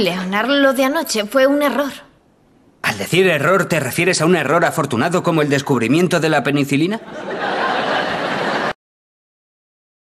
Leonardo, lo de anoche fue un error. Al decir error, ¿te refieres a un error afortunado como el descubrimiento de la penicilina?